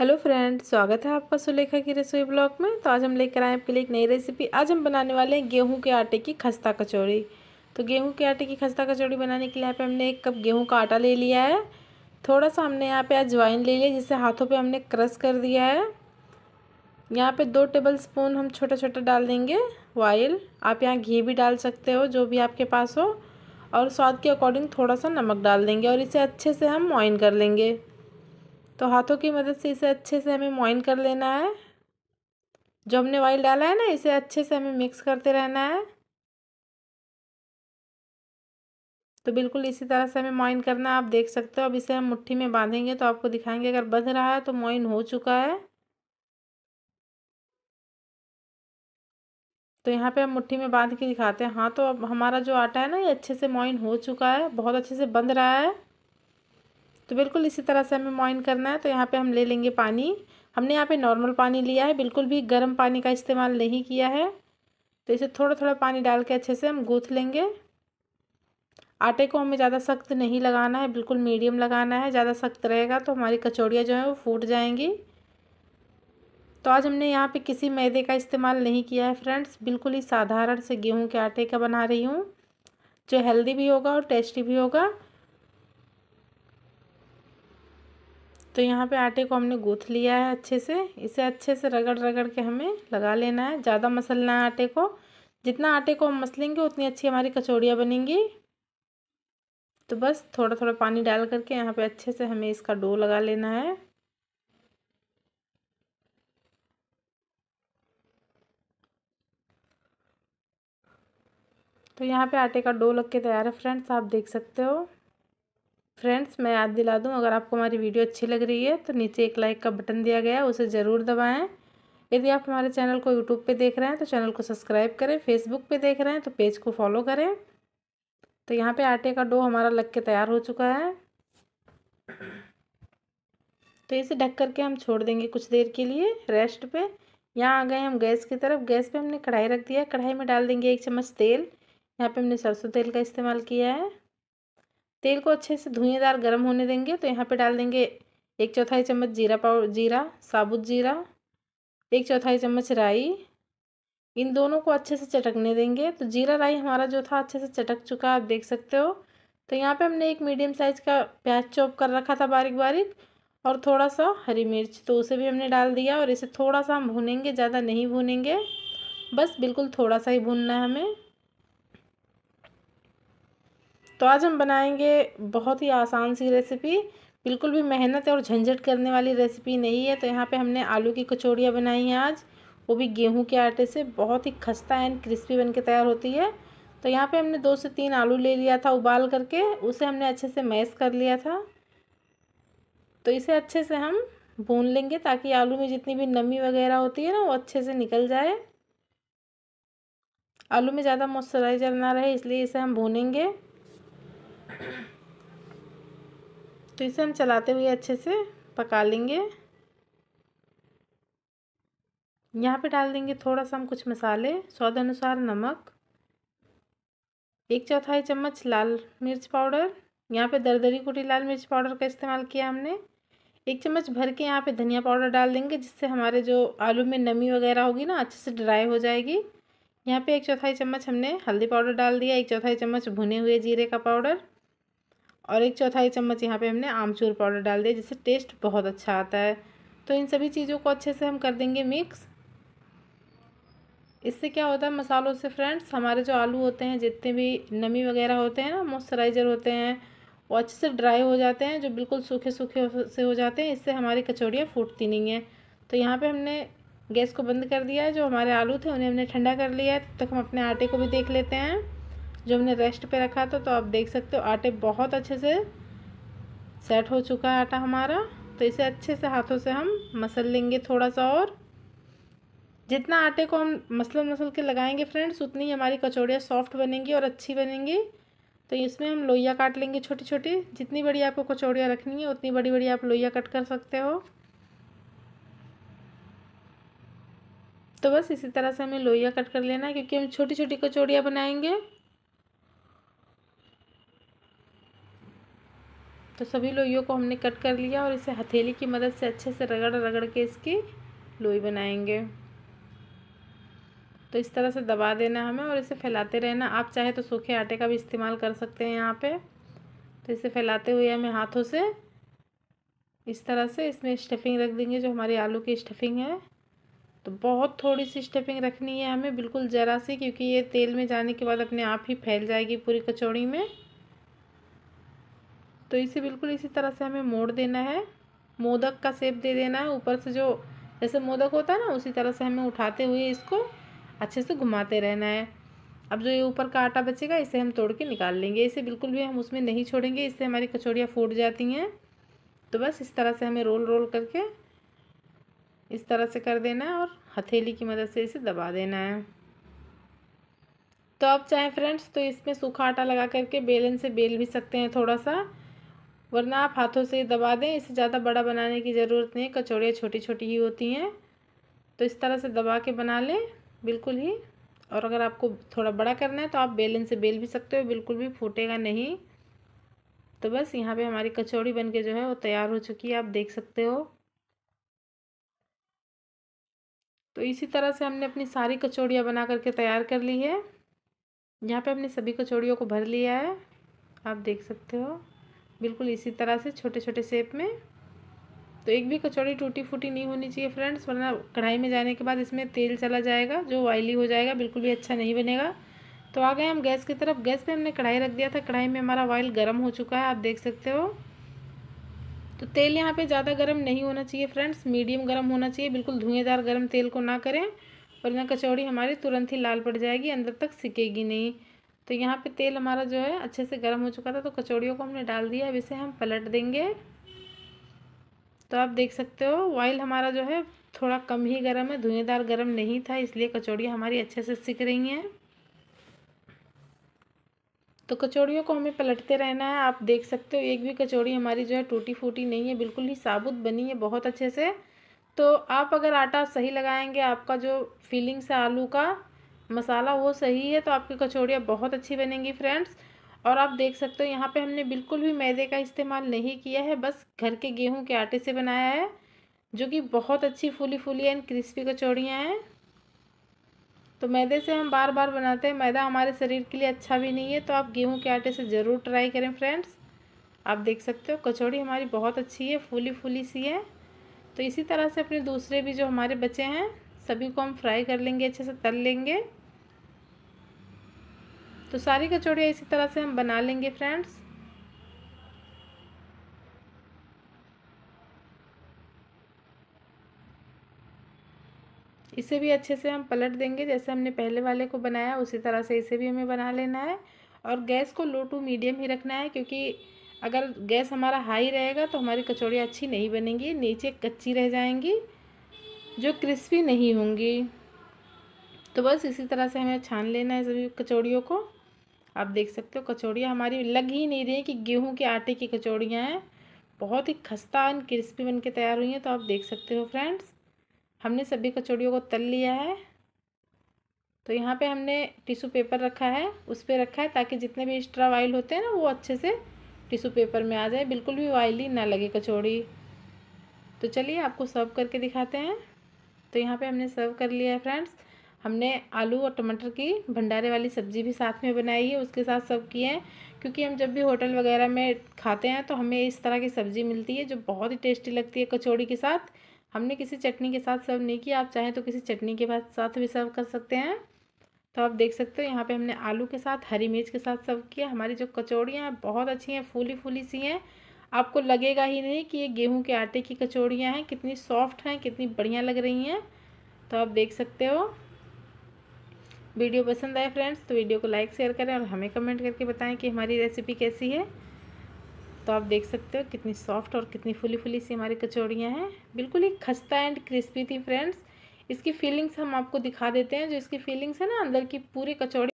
hello friend स्वागत है आपका सुलेखा की रसोई ब्लॉग में तो आज हम लेकर आए आपके लिए एक नई रेसिपी आज हम बनाने वाले हैं गेहूं के आटे की खस्ता कचौड़ी तो गेहूं के आटे की खस्ता कचौड़ी बनाने के लिए यहाँ पे हमने एक कप गेहूं का आटा ले लिया है थोड़ा सा हमने यहाँ पे अजवाइन ले लिया जिसे हाथों पर हमने क्रश कर दिया है यहाँ पर दो टेबल स्पून हम छोटा छोटा डाल देंगे ऑयल आप यहाँ घी भी डाल सकते हो जो भी आपके पास हो और स्वाद के अकॉर्डिंग थोड़ा सा नमक डाल देंगे और इसे अच्छे से हम मॉइन कर लेंगे तो हाथों की मदद से इसे अच्छे से हमें मॉइन कर लेना है जो हमने ऑयल डाला है ना इसे अच्छे से हमें मिक्स करते रहना है तो बिल्कुल इसी तरह से हमें मॉइन करना है आप देख सकते हो अब इसे हम मुट्ठी में बांधेंगे तो आपको दिखाएंगे अगर बंध रहा है तो मॉइन हो चुका है तो यहाँ पे हम मुट्ठी में बांध के दिखाते हैं हाँ तो अब हमारा जो आटा है ना ये अच्छे से मॉइन हो चुका है बहुत अच्छे से बंध रहा है तो बिल्कुल इसी तरह से हमें मॉइन करना है तो यहाँ पे हम ले लेंगे पानी हमने यहाँ पे नॉर्मल पानी लिया है बिल्कुल भी गर्म पानी का इस्तेमाल नहीं किया है तो इसे थोड़ा थोड़ा पानी डाल के अच्छे से हम गूँथ लेंगे आटे को हमें ज़्यादा सख्त नहीं लगाना है बिल्कुल मीडियम लगाना है ज़्यादा सख्त रहेगा तो हमारी कचौड़ियाँ जो हैं वो फूट जाएंगी तो आज हमने यहाँ पे किसी मैदे का इस्तेमाल नहीं किया है फ्रेंड्स बिल्कुल ही साधारण से गेहूं के आटे का बना रही हूँ जो हेल्दी भी होगा और टेस्टी भी होगा तो यहाँ पे आटे को हमने गूँथ लिया है अच्छे से इसे अच्छे से रगड़ रगड़ के हमें लगा लेना है ज़्यादा मसलना है आटे को जितना आटे को हम मसलेंगे उतनी अच्छी हमारी कचौड़ियाँ बनेंगी तो बस थोड़ा थोड़ा पानी डाल करके यहाँ पे अच्छे से हमें इसका डो लगा लेना है तो यहाँ पे आटे का डो लग के तैयार है फ्रेंड्स आप देख सकते हो फ्रेंड्स मैं याद दिला दूँ अगर आपको हमारी वीडियो अच्छी लग रही है तो नीचे एक लाइक का बटन दिया गया है उसे ज़रूर दबाएँ यदि आप हमारे चैनल को यूट्यूब पे देख रहे हैं तो चैनल को सब्सक्राइब करें फेसबुक पे देख रहे हैं तो पेज को फॉलो करें तो यहाँ पे आटे का डो हमारा लग के तैयार हो चुका है तो इसे ढक करके हम छोड़ देंगे कुछ देर के लिए रेस्ट पे यहाँ आ गए हम गैस की तरफ गैस पे हमने कढ़ाई रख दिया कढ़ाई में डाल देंगे एक चम्मच तेल यहाँ पे हमने सरसों तेल का इस्तेमाल किया है तेल को अच्छे से धुएँदार गर्म होने देंगे तो यहाँ पे डाल देंगे एक चौथाई चम्मच जीरा पाउडर जीरा साबुत जीरा एक चौथाई चम्मच राई इन दोनों को अच्छे से चटकने देंगे तो जीरा राई हमारा जो था अच्छे से चटक चुका आप देख सकते हो तो यहाँ पे हमने एक मीडियम साइज़ का प्याज चॉप कर रखा था बारीक बारीक और थोड़ा सा हरी मिर्च तो उसे भी हमने डाल दिया और इसे थोड़ा सा हम भुनेंगे ज़्यादा नहीं भुनेंगे बस बिल्कुल थोड़ा सा ही भुनना है हमें तो आज हम बनाएंगे बहुत ही आसान सी रेसिपी बिल्कुल भी मेहनत और झंझट करने वाली रेसिपी नहीं है तो यहाँ पे हमने आलू की कचौड़ियाँ बनाई हैं आज वो भी गेहूं के आटे से बहुत ही खस्ता एंड क्रिस्पी बन के तैयार होती है तो यहाँ पे हमने दो से तीन आलू ले लिया था उबाल करके उसे हमने अच्छे से मैश कर लिया था तो इसे अच्छे से हम भून लेंगे ताकि आलू में जितनी भी नमी वगैरह होती है ना वो अच्छे से निकल जाए आलू में ज़्यादा मॉइस्चराइजर ना रहे इसलिए इसे हम भूनेंगे तो इसे हम चलाते हुए अच्छे से पका लेंगे यहाँ पे डाल देंगे थोड़ा सा हम कुछ मसाले स्वाद अनुसार नमक एक चौथाई चम्मच लाल मिर्च पाउडर यहाँ पे दरदरी कुटी लाल मिर्च पाउडर का इस्तेमाल किया हमने एक चम्मच भर के यहाँ पे धनिया पाउडर डाल देंगे जिससे हमारे जो आलू में नमी वगैरह होगी ना अच्छे से ड्राई हो जाएगी यहाँ पे एक चौथाई चम्मच हमने हल्दी पाउडर डाल दिया एक चौथाई चम्मच भुने हुए जीरे का पाउडर और एक चौथाई चम्मच यहाँ पे हमने आमचूर पाउडर डाल दिया जिससे टेस्ट बहुत अच्छा आता है तो इन सभी चीज़ों को अच्छे से हम कर देंगे मिक्स इससे क्या होता है मसालों से फ्रेंड्स हमारे जो आलू होते हैं जितने भी नमी वगैरह होते हैं ना मॉइस्चराइज़र होते हैं वो अच्छे से ड्राई हो जाते हैं जो बिल्कुल सूखे सूखे से हो जाते हैं इससे हमारी कचौड़ियाँ फूटती नहीं हैं तो यहाँ पे हमने गैस को बंद कर दिया है जो हमारे आलू थे उन्हें हमने ठंडा कर लिया है तब तक हम अपने आटे को भी देख लेते हैं जो हमने रेस्ट पे रखा था तो आप देख सकते हो आटे बहुत अच्छे से सेट हो चुका है आटा हमारा तो इसे अच्छे से हाथों से हम मसल लेंगे थोड़ा सा और जितना आटे को हम मसल मसल के लगाएंगे फ्रेंड्स उतनी ही हमारी कचौड़ियाँ सॉफ्ट बनेंगी और अच्छी बनेंगी तो इसमें हम लोइया काट लेंगे छोटी छोटी जितनी बड़ी आपको कचौड़ियाँ रखनी है उतनी बड़ी बड़ी आप लोइया कट कर सकते हो तो बस इसी तरह से हमें लोइया कट कर लेना है क्योंकि हम छोटी छोटी कचौड़ियाँ बनाएंगे तो सभी लोइयों को हमने कट कर लिया और इसे हथेली की मदद से अच्छे से रगड़ रगड़ के इसकी लोई बनाएंगे तो इस तरह से दबा देना हमें और इसे फैलाते रहना आप चाहे तो सूखे आटे का भी इस्तेमाल कर सकते हैं यहाँ पे तो इसे फैलाते हुए हमें हाथों से इस तरह से इसमें स्टफिंग रख देंगे जो हमारी आलू की स्टफिंग है तो बहुत थोड़ी सी स्टफिंग रखनी है हमें बिल्कुल ज़रा सी क्योंकि ये तेल में जाने के बाद अपने आप ही फैल जाएगी पूरी कचौड़ी में तो इसे बिल्कुल इसी तरह से हमें मोड़ देना है मोदक का सेप दे देना है ऊपर से जो जैसे मोदक होता है ना उसी तरह से हमें उठाते हुए इसको अच्छे से घुमाते रहना है अब जो ये ऊपर का आटा बचेगा इसे हम तोड़ के निकाल लेंगे इसे बिल्कुल भी हम उसमें नहीं छोड़ेंगे इससे हमारी कचौड़ियाँ फूट जाती हैं तो बस इस तरह से हमें रोल रोल करके इस तरह से कर देना है और हथेली की मदद से इसे दबा देना है तो अब चाहें फ्रेंड्स तो इसमें सूखा आटा लगा करके बेलन से बेल भी सकते हैं थोड़ा सा वरना आप हाथों से दबा दें इसे ज़्यादा बड़ा बनाने की ज़रूरत नहीं कचौड़ियाँ छोटी छोटी ही होती हैं तो इस तरह से दबा के बना लें बिल्कुल ही और अगर आपको थोड़ा बड़ा करना है तो आप बेलन से बेल भी सकते हो बिल्कुल भी फूटेगा नहीं तो बस यहाँ पे हमारी कचौड़ी बनके जो है वो तैयार हो चुकी है आप देख सकते हो तो इसी तरह से हमने अपनी सारी कचौड़ियाँ बना करके तैयार कर ली है यहाँ पे हमने सभी कचौड़ियों को भर लिया है आप देख सकते हो बिल्कुल इसी तरह से छोटे छोटे शेप में तो एक भी कचौड़ी टूटी फूटी नहीं होनी चाहिए फ्रेंड्स वरना कढ़ाई में जाने के बाद इसमें तेल चला जाएगा जो ऑयली हो जाएगा बिल्कुल भी अच्छा नहीं बनेगा तो आ गए हम गैस की तरफ गैस पे हमने कढ़ाई रख दिया था कढ़ाई में हमारा ऑयल गर्म हो चुका है आप देख सकते हो तो तेल यहाँ पर ज़्यादा गर्म नहीं होना चाहिए फ्रेंड्स मीडियम गर्म होना चाहिए बिल्कुल धुएँदार गर्म तेल को ना करें वरना कचौड़ी हमारी तुरंत ही लाल पड़ जाएगी अंदर तक सिकेगी नहीं तो यहाँ पे तेल हमारा जो है अच्छे से गर्म हो चुका था तो कचौड़ियों को हमने डाल दिया अब इसे हम पलट देंगे तो आप देख सकते हो ऑयल हमारा जो है थोड़ा कम ही गर्म है धुएँदार गर्म नहीं था इसलिए कचौड़ियाँ हमारी अच्छे से सिक रही हैं तो कचौड़ियों को हमें पलटते रहना है आप देख सकते हो एक भी कचौड़ी हमारी जो है टूटी फूटी नहीं है बिल्कुल ही साबुत बनी है बहुत अच्छे से तो आप अगर आटा सही लगाएंगे आपका जो फीलिंग्स है आलू का मसाला वो सही है तो आपकी कचौड़ियाँ बहुत अच्छी बनेंगी फ्रेंड्स और आप देख सकते हो यहाँ पे हमने बिल्कुल भी मैदे का इस्तेमाल नहीं किया है बस घर के गेहूं के आटे से बनाया है जो कि बहुत अच्छी फूली फूली एंड क्रिस्पी कचौड़ियाँ हैं तो मैदे से हम बार बार बनाते हैं मैदा हमारे शरीर के लिए अच्छा भी नहीं है तो आप गेहूं के आटे से ज़रूर ट्राई करें फ्रेंड्स आप देख सकते हो कचौड़ी हमारी बहुत अच्छी है फूली फूली सी है तो इसी तरह से अपने दूसरे भी जो हमारे बच्चे हैं सभी को हम फ्राई कर लेंगे अच्छे से तल लेंगे तो सारी कचौड़ियाँ इसी तरह से हम बना लेंगे फ्रेंड्स इसे भी अच्छे से हम पलट देंगे जैसे हमने पहले वाले को बनाया उसी तरह से इसे भी हमें बना लेना है और गैस को लो टू मीडियम ही रखना है क्योंकि अगर गैस हमारा हाई रहेगा तो हमारी कचौड़ियाँ अच्छी नहीं बनेंगी नीचे कच्ची रह जाएंगी जो क्रिस्पी नहीं होंगी तो बस इसी तरह से हमें छान लेना है सभी कचौड़ियों को आप देख सकते हो कचौड़ियाँ हमारी लग ही नहीं रही हैं कि गेहूँ के आटे की कचौड़ियाँ हैं बहुत ही खस्ता एंड क्रिस्पी बन के तैयार हुई हैं तो आप देख सकते हो फ्रेंड्स हमने सभी कचौड़ियों को तल लिया है तो यहाँ पे हमने टिशू पेपर रखा है उस पर रखा है ताकि जितने भी एक्स्ट्रा ऑयल होते हैं ना वो अच्छे से टिशू पेपर में आ जाए बिल्कुल भी ऑयली ना लगे कचौड़ी तो चलिए आपको सर्व करके दिखाते हैं तो यहाँ पे हमने सर्व कर लिया है फ्रेंड्स हमने आलू और टमाटर की भंडारे वाली सब्ज़ी भी साथ में बनाई है उसके साथ सब किए हैं क्योंकि हम जब भी होटल वगैरह में खाते हैं तो हमें इस तरह की सब्ज़ी मिलती है जो बहुत ही टेस्टी लगती है कचौड़ी के साथ हमने किसी चटनी के साथ सर्व नहीं किया आप चाहें तो किसी चटनी के साथ भी सर्व कर सकते हैं तो आप देख सकते हो यहाँ पे हमने आलू के साथ हरी मिर्च के साथ सर्व किया हमारी जो कचौड़ियाँ हैं बहुत अच्छी हैं फूली फूली सी हैं आपको लगेगा ही नहीं कि ये गेहूं के आटे की कचौड़ियाँ हैं कितनी सॉफ्ट हैं कितनी बढ़िया लग रही हैं तो आप देख सकते हो वीडियो पसंद आए फ्रेंड्स तो वीडियो को लाइक शेयर करें और हमें कमेंट करके बताएं कि हमारी रेसिपी कैसी है तो आप देख सकते हो कितनी सॉफ्ट और कितनी फुली फुली सी हमारी कचौड़ियाँ हैं बिल्कुल ही खस्ता एंड क्रिस्पी थी फ्रेंड्स इसकी फीलिंग्स हम आपको दिखा देते हैं जो इसकी फीलिंग्स है ना अंदर की पूरी कचौड़ी